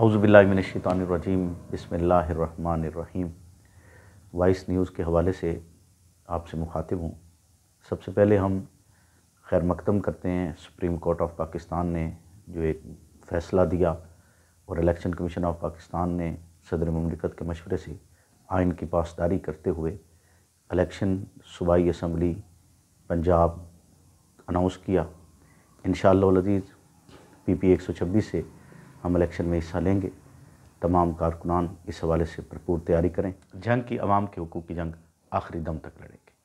अउज़बिल्लिमिनशानरजीम बसमीम vice news के हवाले से आपसे मुखातिब हूँ सबसे पहले हम खैर मकदम करते हैं सुप्रीम कोर्ट ऑफ पाकिस्तान ने जो एक फ़ैसला दिया और इलेक्शन कमीशन ऑफ पाकिस्तान ने सदर ममलिकत के मशवरे से आइन की पासदारी करते हुए इलेक्शन सूबाई असम्बली पंजाब अनाउंस किया इन शजीज़ पी पी एक सौ छब्बीस से हम इलेक्शन में हिस्सा लेंगे तमाम कारकुनान इस हवाले से भरपूर तैयारी करें जंग की आवाम के हकूक़ की जंग आखिरी दम तक लड़ेंगे